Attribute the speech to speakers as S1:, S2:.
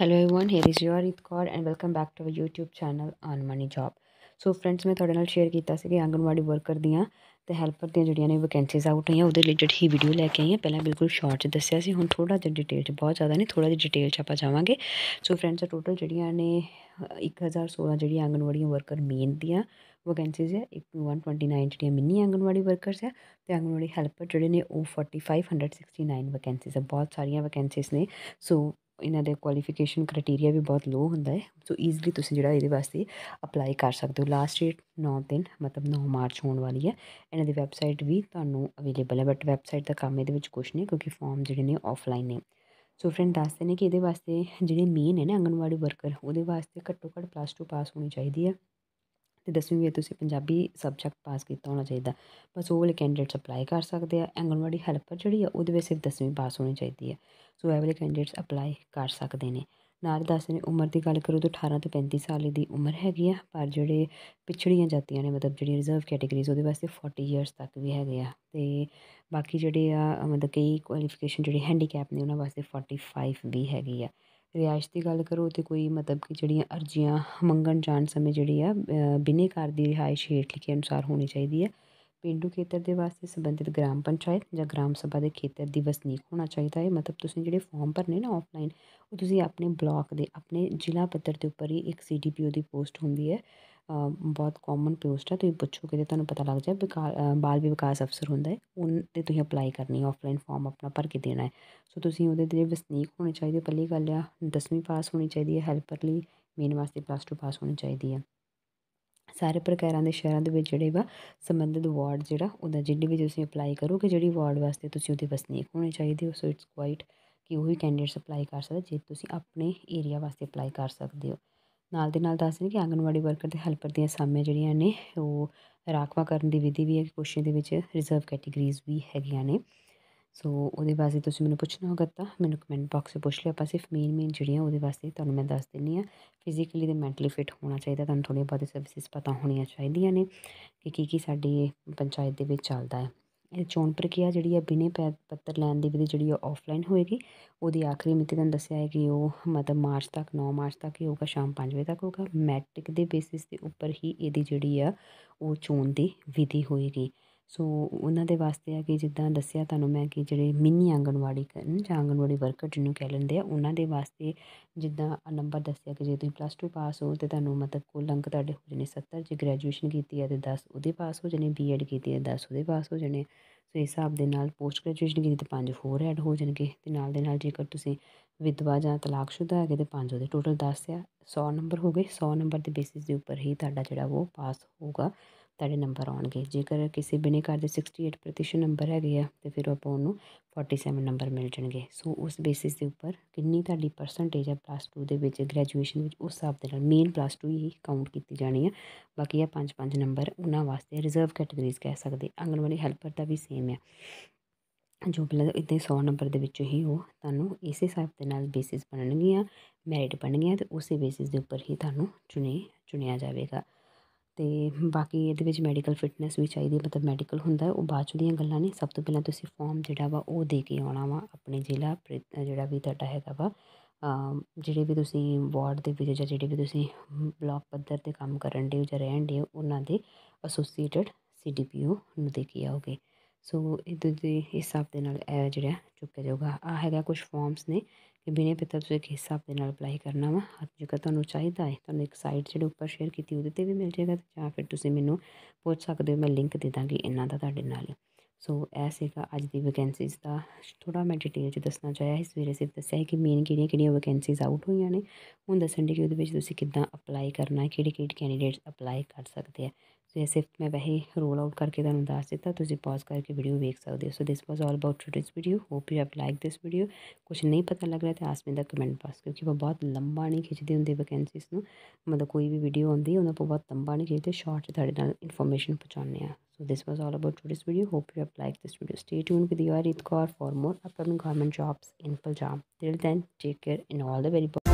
S1: Hello everyone here is your Reet Kaur and welcome back to our YouTube channel on money job so friends ਮੈਂ ਤੁਹਾਡੇ ਨਾਲ share ਕੀਤਾ ਸੀ ਕਿ anganwadi worker ਦੀਆਂ ਤੇ ਹੈਲਪਰ ਦੀਆਂ ਜਿਹੜੀਆਂ ਨੇ ਵੈਕੈਂਸੀਜ਼ ਆਊਟ ਹੋਈਆਂ ਉਹਦੇ ਰਿਲੇਟਡ ਹੀ ਵੀਡੀਓ ਲੈ ਕੇ ਆਈ ਹਾਂ ਪਹਿਲਾਂ ਬਿਲਕੁਲ ਸ਼ਾਰਟ ਚ ਦੱਸਿਆ ਸੀ ਹੁਣ ਥੋੜਾ ਜਿਹਾ ਡਿਟੇਲ ਚ ਬਹੁਤ ਜ਼ਿਆਦਾ ਨਹੀਂ ਥੋੜਾ ਜਿਹਾ ਡਿਟੇਲ ਚ ਆਪਾਂ ਜਾਵਾਂਗੇ ਸੋ ਫਰੈਂਡਸ ਟੋਟਲ ਜਿਹੜੀਆਂ ਨੇ 1016 ਜਿਹੜੀ ਆਂਗਨਵਾੜੀ ਵਰਕਰ ਮੇਨ ਦੀਆਂ ਵੈਕੈਂਸੀਜ਼ ਹੈ 129 ਜਿਹੜੀਆਂ ਮਿੰਨੀ ਆਂਗਨਵਾੜੀ ਵਰਕਰਸ ਹੈ ਤੇ ਆਂਗਨਵਾੜੀ ਹੈਲਪਰ ਜਿਹੜੇ ਨੇ ਉਹ 4569 ਵੈਕੈਂਸੀਜ਼ ਹੈ ਬਹੁਤ ਸਾਰੀਆਂ ਵੈਕੈਂਸੀਜ਼ ਨੇ ਸੋ ਇਹਨਾਂ ਦੇ ਕੁਆਲੀਫਿਕੇਸ਼ਨ ਕ੍ਰਾਈਟੇਰੀਆ ਵੀ ਬਹੁਤ ਲੋ ਹੁੰਦਾ ਹੈ ਸੋ इजीली ਤੁਸੀਂ ਜਿਹੜਾ ਇਹਦੇ ਵਾਸਤੇ ਅਪਲਾਈ ਕਰ ਸਕਦੇ ਹੋ ਲਾਸਟ ਡੇਟ 9 ਦਿਨ ਮਤਲਬ 9 ਮਾਰਚ ਹੋਣ ਵਾਲੀ ਹੈ ਇਹਨਾਂ ਦੀ ਵੈਬਸਾਈਟ ਵੀ ਤੁਹਾਨੂੰ ਅਵੇਲੇਬਲ ਹੈ ਬਟ ਵੈਬਸਾਈਟ ਦਾ ਕੰਮ ਇਹਦੇ ਵਿੱਚ ਕੁਝ ਨਹੀਂ ਕਿਉਂਕਿ ਫਾਰਮ ਜਿਹੜੇ ਨੇ ਆਫਲਾਈਨ ਨੇ ਸੋ ਫਰੈਂਡ ਦੱਸਦੇ ਨੇ ਕਿ ਇਹਦੇ ਵਾਸਤੇ ਜਿਹੜੇ ਮੇਨ ਹੈ ਨਾ ਅੰਗਨਵਾੜੀ ਵਰਕਰ ਉਹਦੇ ਵਾਸਤੇ ਘੱਟੋ ਘੱਟ ਪਲੱਸ 2 ਪਾਸ ਹੋਣੀ ਚਾਹੀਦੀ ਹੈ ਤੇ ਦਸਵੀਂ ਵਿੱਚ ਤੁਸੀਂ ਪੰਜਾਬੀ ਸਬਜੈਕਟ ਪਾਸ ਕੀਤਾ ਹੋਣਾ ਚਾਹੀਦਾ ਬਸ ਉਹ ਵਾਲੇ ਕੈਂਡੀਡੇਟਸ ਅਪਲਾਈ ਕਰ ਸਕਦੇ ਆ ਆਂਗਣਵਾੜੀ ਹੈਲਪਰ ਜਿਹੜੀ ਆ ਉਹਦੇ ਵਿੱਚ ਸਿਰਫ ਦਸਵੀਂ ਪਾਸ ਹੋਣੀ ਚਾਹੀਦੀ ਹੈ ਸੋ ਇਹ ਵਾਲੇ ਕੈਂਡੀਡੇਟਸ ਅਪਲਾਈ ਕਰ ਸਕਦੇ ਨੇ ਨਾਲ ਦੱਸਦੇ ਨੇ ਉਮਰ ਦੀ ਗੱਲ ਕਰੋ ਤਾਂ 18 ਤੋਂ 35 ਸਾਲ ਦੀ ਉਮਰ ਹੈਗੀ ਆ ਪਰ ਜਿਹੜੇ ਪਿਛੜੀਆਂ ਜਾਤੀਆਂ ਨੇ ਮਤਲਬ ਜਿਹੜੀਆਂ ਰਿਜ਼ਰਵ ਕੈਟਾਗਰੀਜ਼ ਉਹਦੇ ਵਾਸਤੇ 40 ਇਅਰਸ ਤੱਕ ਵੀ ਹੈਗੇ ਆ ਤੇ ਬਾਕੀ ਜਿਹੜੇ ਆ ਮਤਲਬ ਕਈ ਕੁਆਲੀਫਿਕੇਸ਼ਨ ਜਿਹੜੇ ਹੈਂਡੀਕੈਪ ਨੇ ਉਹਨਾਂ ਵਾਸਤੇ 45 ਵੀ ਹੈਗੀ ਆ ਰਿਹਾਇਸ਼ ਦੀ ਗੱਲ ਕਰੋ ਤੇ ਕੋਈ ਮਤਲਬ ਕਿ ਜਿਹੜੀਆਂ ਅਰਜ਼ੀਆਂ ਮੰਗਣ ਜਾਣ ਸਮੇਂ ਜਿਹੜੀ ਆ ਬਿਨੇਕਾਰ ਦੀ ਰਿਹਾਇਸ਼ ਹੇਠ ਲਿਖੇ ਅਨੁਸਾਰ ਹੋਣੀ ਚਾਹੀਦੀ ਹੈ ਪਿੰਡੂ ਖੇਤਰ ਦੇ ਵਾਸਤੇ ਸੰਬੰਧਿਤ ਗ੍ਰਾਮ ਪੰਚਾਇਤ ਜਾਂ ਗ੍ਰਾਮ ਸਭਾ ਦੇ ਖੇਤਰ ਦੀ ਵਸਨੀਕ ਹੋਣਾ ਚਾਹੀਦਾ ਹੈ ਮਤਲਬ ਤੁਸੀਂ ਜਿਹੜੇ ਫਾਰਮ ਭਰਨੇ ਨਾ ਆਫਲਾਈਨ ਉਹ ਤੁਸੀਂ ਆਪਣੇ ਬਲਾਕ ਦੇ ਆਪਣੇ ਜ਼ਿਲ੍ਹਾ ਪੱਧਰ ਦੇ ਉੱਪਰ ਹੀ ਇੱਕ ਸੀਡੀਪੀਓ ਦੀ ਪੋਸਟ ਹੁੰਦੀ ਹੈ ਬਹੁਤ ਕਾਮਨ ਪੋਸਟ ਹੈ ਤੁਸੀਂ ਪੁੱਛੋਗੇ ਤੇ ਤੁਹਾਨੂੰ ਪਤਾ ਲੱਗ ਜਾਏ ਬਾਲ ਵਿਕਾਸ ਅਫਸਰ ਹੁੰਦਾ ਹੈ ਉਹਨਾਂ 'ਤੇ ਤੁਸੀਂ ਅਪਲਾਈ ਕਰਨੀ ਆਫਲਾਈਨ ਫਾਰਮ ਆਪਣਾ ਭਰ ਕੇ ਦੇਣਾ ਹੈ ਸੋ ਤੁਸੀਂ ਉਹਦੇ 'ਤੇ ਵਸਨੀਕ ਹੋਣੇ ਚਾਹੀਦੇ ਪਹਿਲੀ ਗੱਲ ਆ 10ਵੀਂ ਪਾਸ ਹੋਣੀ ਚਾਹੀਦੀ ਹੈ ਹੈਲਪਰ ਲਈ ਮੇਨ ਵਾਸਤੇ ਪਲੱਸ 2 ਪਾਸ ਹੋਣੀ ਚਾਹੀਦੀ ਹੈ ਸਾਰੇ ਪ੍ਰਕਾਰਾਂ ਦੇ ਸ਼ਹਿਰਾਂ ਦੇ ਵਿੱਚ ਜਿਹੜੇ ਵਾ ਸੰਬੰਧਿਤ ਵਾਰਡ ਜਿਹੜਾ ਉਹਦਾ ਜਿਹੜੀ ਵੀ ਤੁਸੀਂ ਅਪਲਾਈ ਕਰੋਗੇ ਜਿਹੜੀ ਵਾਰਡ ਵਾਸਤੇ ਤੁਸੀਂ ਉਹਦੇ ਵਸਨੀਕ ਹੋਣੇ ਚਾਹੀਦੇ ਹੋ ਸੋ ਇਟਸ ਕੁਆਈਟ ਕਿ ਉਹ ਹੀ ਕੈਂਡੀਡੇਟਸ ਅਪਲਾਈ ਕਰ ਸਕਦੇ ਜੇ ਤੁਸੀਂ ਆਪਣੇ ਏਰੀਆ ਵਾਸਤੇ ਅਪਲਾਈ ਕਰ ਸਕਦੇ ਹੋ ਨਾਲ ਦੇ ਨਾਲ ਦੱਸ ਦਿੰਦੀ ਕਿ ਆਂਗਨਵਾੜੀ ਵਰਕਰ ਤੇ ਹੈਲਪਰ ਦੀਆਂ ਸਾਮੇ ਜਿਹੜੀਆਂ ਨੇ ਉਹ ਰਾਖਵਾ ਕਰਨ ਦੀ ਵਿਧੀ ਵੀ ਹੈ ਕਿ ਕੁਐਸਚਨ ਦੇ ਵਿੱਚ ਰਿਜ਼ਰਵ ਕੈਟਾਗਰੀਜ਼ ਵੀ ਹੈਗੀਆਂ ਨੇ ਸੋ ਉਹਦੇ ਵਾਸਤੇ ਤੁਸੀਂ ਮੈਨੂੰ ਪੁੱਛਣਾ ਹੋਗਾ ਤਾਂ ਮੈਨੂੰ ਕਮੈਂਟ ਬਾਕਸ ਵਿੱਚ ਪੁੱਛ ਲਿਓ ਆਪਾਂ ਸਿਰਫ ਮੇਨ ਮੇਨ ਜਿਹੜੀਆਂ ਉਹਦੇ ਵਾਸਤੇ ਤੁਹਾਨੂੰ ਮੈਂ ਦੱਸ ਦਿੰਨੀ ਆ ਫਿਜ਼ੀਕਲੀ ਤੇ ਮੈਂਟਲੀ ਫਿਟ ਹੋਣਾ ਚਾਹੀਦਾ ਤੁਹਾਨੂੰ ਥੋੜੀਆਂ ਬਹੁਤ ਸਰਵਿਸਿਜ਼ ਪਤਾ ਹੋਣੀਆਂ ਚਾਹੀਦੀਆਂ ਨੇ ਕਿ ਕੀ ਕੀ ਸਾਡੀ ਪੰਚਾਇਤ ਦੇ ਵਿੱਚ ਚੱਲਦਾ ਹੈ ਇਹ ਚੋਣ ਪ੍ਰਕਿਰਿਆ ਜਿਹੜੀ ਹੈ ਬਿਨੇ ਪੱਤਰ ਲੈਣ ਦੇ ਵਿਧੀ ਜਿਹੜੀ ਆ ਆਫਲਾਈਨ ਹੋਏਗੀ ਉਹਦੀ ਆਖਰੀ ਮਿਤੀ ਤੁਹਾਨੂੰ ਦੱਸਿਆ ਹੈ ਕਿ ਉਹ ਮਤਲਬ ਮਾਰਚ ਤੱਕ 9 ਮਾਰਚ ਤੱਕ ਹੀ ਹੋਊਗਾ ਸ਼ਾਮ 5 ਵਜੇ ਤੱਕ ਹੋਊਗਾ ਮੈਟ੍ਰਿਕ ਦੇ ਬੇਸਿਸ ਦੇ ਉੱਪਰ ਹੀ ਇਹਦੀ ਜਿਹੜੀ ਆ ਉਹ ਚੋਣ ਦੀ ਵਿਧੀ ਹੋਏਗੀ ਸੋ ਉਹਨਾਂ ਦੇ ਵਾਸਤੇ ਆ ਕਿ ਜਿੱਦਾਂ ਦੱਸਿਆ ਤੁਹਾਨੂੰ ਮੈਂ ਕਿ ਜਿਹੜੇ ਮਿੰਨੀ ਆਂਗਣਵਾੜੀ ਕਰਨ ਜਾਂ ਆਂਗਣਵਾੜੀ ਵਰਕਰ ਜਿਹਨੂੰ ਕਹਿ ਲੈਂਦੇ ਆ ਉਹਨਾਂ ਦੇ ਵਾਸਤੇ ਜਿੱਦਾਂ ਆ ਨੰਬਰ ਦੱਸਿਆ ਕਿ ਜੇ ਤੁਸੀਂ ਪਲੱਸ 2 ਪਾਸ ਹੋ ਤੇ ਤੁਹਾਨੂੰ ਮਤਲਬ ਕੁੱਲ ਅੰਕ ਤੁਹਾਡੇ ਹੋ ਜਣੇ 70 ਜੇ ਗ੍ਰੈਜੂਏਸ਼ਨ ਕੀਤੀ ਹੈ ਤੇ 10 ਉਹਦੇ ਪਾਸ ਹੋ ਜਾਣੇ ਬੀਐਡ ਕੀਤੀ ਹੈ 10 ਉਹਦੇ ਪਾਸ ਹੋ ਜਣੇ ਸੋ ਇਸ ਹਿਸਾਬ ਦੇ ਨਾਲ ਪੋਸਟ ਗ੍ਰੈਜੂਏਸ਼ਨ ਕੀਤੀ ਤਾਂ 5 ਹੋਰ ਐਡ ਹੋ ਜਾਣਗੇ ਤੇ ਨਾਲ ਦੇ ਨਾਲ ਜੇਕਰ ਤੁਸੀਂ ਵਿਧਵਾ ਜਾਂ ਤਲਾਕਸ਼ੁਦਾ ਹੈਗੇ ਤੇ 5 ਉਹਦੇ ਟੋਟਲ 10 ਆ 100 ਨੰਬਰ ਹੋ ਗਏ 100 ਨੰਬਰ ਦੇ ਬੇਸਿਸ ਦੇ ਉੱਪਰ ਹੀ ਤੁਹਾਡਾ ਜਿਹੜਾ ਉਹ ਪਾਸ ਹੋਊਗਾ ਤੁਹਾਡੇ ਨੰਬਰ ਆਉਣਗੇ ਜੇਕਰ ਕਿਸੇ ਬਿਨੇਕਾਰ ਦੇ 68% ਨੰਬਰ ਹੈਗੇ ਆ ਤੇ ਫਿਰ ਆਪਾਂ ਉਹਨੂੰ 47 ਨੰਬਰ ਮਿਲ ਜਾਣਗੇ ਸੋ ਉਸ ਬੇਸਿਸ ਦੇ ਉੱਪਰ ਕਿੰਨੀ ਤੁਹਾਡੀ ਪਰਸੈਂਟੇਜ ਹੈ ਪਲੱਸ 2 ਦੇ ਵਿੱਚ ਗ੍ਰੈਜੂਏਸ਼ਨ ਵਿੱਚ ਉਸ ਹਿਸਾਬ ਦੇ ਨਾਲ ਮੇਨ ਪਲੱਸ 2 ਹੀ ਕਾਊਂਟ ਕੀਤੀ ਜਾਣੀ ਆ ਬਾਕੀ ਆ 5-5 ਨੰਬਰ ਉਹਨਾਂ ਵਾਸਤੇ ਰਿਜ਼ਰਵ ਕੈਟਾਗਰੀਜ਼ ਕਹਿ ਸਕਦੇ ਅੰਗਨਵਾੜੀ ਹੈਲਪਰ ਦਾ ਵੀ ਸੇਮ ਆ ਜੋ ਬਲ ਇਦਾਂ 100 ਨੰਬਰ ਦੇ ਵਿੱਚੋਂ ਹੀ ਉਹ ਤੁਹਾਨੂੰ ਇਸੇ ਹਿਸਾਬ ਦੇ ਨਾਲ ਬੇਸਿਸ ਬਣਨਗੀਆਂ ਮੈਰਿਟ ਬਣਨਗੀਆਂ ਤੇ ਉਸੇ ਬੇਸਿਸ ਦੇ ਉੱਪਰ ਹੀ ਤੁਹਾਨੂੰ ਚੁਣੇ ਚੁਣਿਆ ਜਾਵੇਗਾ ਤੇ ਬਾਕੀ ਇਹਦੇ ਵਿੱਚ ਮੈਡੀਕਲ ਫਿਟਨੈਸ ਵੀ ਚਾਹੀਦੀ ਮਤਲਬ ਮੈਡੀਕਲ ਹੁੰਦਾ ਉਹ ਬਾਅਦ ਚ ਦੀਆਂ ਗੱਲਾਂ ਨੇ ਸਭ ਤੋਂ ਪਹਿਲਾਂ ਤੁਸੀਂ ਫਾਰਮ ਜਿਹੜਾ ਵਾ ਉਹ ਦੇ ਕੇ ਆਉਣਾ ਵਾ ਆਪਣੇ ਜ਼ਿਲ੍ਹਾ ਜਿਹੜਾ ਵੀ ਤੁਹਾਡਾ ਹੈਗਾ ਵਾ ਜਿਹੜੇ ਵੀ ਤੁਸੀਂ ਵਾਰਡ ਦੇ ਵਿੱਚ ਜਾਂ ਜਿਹੜੇ ਵੀ ਤੁਸੀਂ ਬਲਾਕ ਪੱਧਰ 'ਤੇ ਕੰਮ ਕਰਨ ਦੇ ਜਾਂ ਰਹਿਣ ਦੇ ਹੋ ਉਹਨਾਂ ਦੇ ਐਸੋਸੀਏਟਡ ਸੀਡੀਪੀਓ ਨੂੰ ਦੇ ਕੇ ਆਓਗੇ ਸੋ ਇਹਦੇ ਦੇ ਹਿਸਾਬ ਦੇ ਨਾਲ ਇਹ ਜਿਹੜਾ ਚੁੱਕਿਆ ਜਾਊਗਾ ਆ ਹੈਗਾ ਕੁਝ ਫਾਰਮਸ ਨੇ ਕਿ ਬਿਨੇ ਪਿਤਾ ਤੁਸੀਂ ਕਿਸ ਹਿਸਾਬ ਦੇ ਨਾਲ ਅਪਲਾਈ ਕਰਨਾ ਵਾ ਹਰ ਜਗ੍ਹਾ ਤੁਹਾਨੂੰ ਚਾਹੀਦਾ ਹੈ ਤੁਹਾਨੂੰ ਇੱਕ ਸਾਈਟ ਜਿਹੜੀ ਉੱਪਰ ਸ਼ੇਅਰ ਕੀਤੀ ਉਹਦੇ ਤੇ ਵੀ ਮਿਲ ਜਾਏਗਾ ਜਾਂ ਫਿਰ ਤੁਸੀਂ ਮੈਨੂੰ ਪੁੱਛ ਸਕਦੇ ਹੋ ਮੈਂ ਲਿੰਕ ਦੇ ਦਾਂਗੀ ਇਹਨਾਂ ਦਾ ਤੁਹਾਡੇ ਨਾਲ ਸੋ ਇਹ ਸੀਗਾ ਅੱਜ ਦੀ ਵੈਕੈਂਸੀਜ਼ ਦਾ ਥੋੜਾ ਮੈਂ ਡਿਟੇਲ ਚ ਦੱਸਣਾ ਚਾਹਿਆ ਇਸ ਵੀਰੇ ਸਿਰਫ ਦੱਸਿਆ ਕਿ ਮੇਨ ਕਿਹੜੀਆਂ ਕਿਹੜੀਆਂ ਵੈਕੈਂਸੀਜ਼ ਆਊਟ ਹੋਈਆਂ ਨੇ ਹੁਣ ਦੱਸਣ ਦੀ ਕਿ ਉਹਦੇ ਵਿੱਚ ਤੁਸੀਂ ਕਿੱਦਾਂ ਅਪਲਾਈ ਕਰਨਾ ਹੈ ਕਿਹੜੇ ਕਿਹੜੇ ਕੈਂਡੀਡੇਟਸ ਅਪਲਾਈ ਕਰ ਸਕਦੇ ਆ ਸੋ ਇਹ ਮੈਂ ਵਹੀ ਰੋਲ ਆਊਟ ਕਰਕੇ ਤੁਹਾਨੂੰ ਦੱਸ ਦਿੱਤਾ ਤੁਸੀਂ ਪਾਜ਼ ਕਰਕੇ ਵੀਡੀਓ ਵੇਖ ਸਕਦੇ ਹੋ so this was all about today's video hope you have like this video ਕੁਝ ਨਹੀਂ ਪਤਾ ਲੱਗ ਰਿਹਾ ਤੇ ਆਸਮੀ ਦਾ ਕਮੈਂਟ ਪਾਸ ਕਿਉਂਕਿ ਉਹ ਬਹੁਤ ਲੰਬਾ ਨਹੀਂ ਖਿੱਚਦੇ ਹੁੰਦੇ ਵੈਕੈਂਸੀਜ਼ ਨੂੰ ਮਤਲਬ ਕੋਈ ਵੀ ਵੀਡੀਓ ਆਉਂਦੀ ਉਹਨਾਂ ਆਪਾਂ ਬਹੁਤ ਲੰਬਾ ਨਹੀਂ ਖਿੱਚਦੇ ਸ਼ਾਰਟ ਤੁਹਾਡੇ ਨਾਲ ਇਨਫੋਰਮੇਸ਼ਨ ਪਹੁੰਚਾਉਂਦੇ ਆ so this was all about today's video hope you have liked this video. Stay tuned with your Eid Kaur for more upcoming government jobs in Punjab. Till then take care in all the very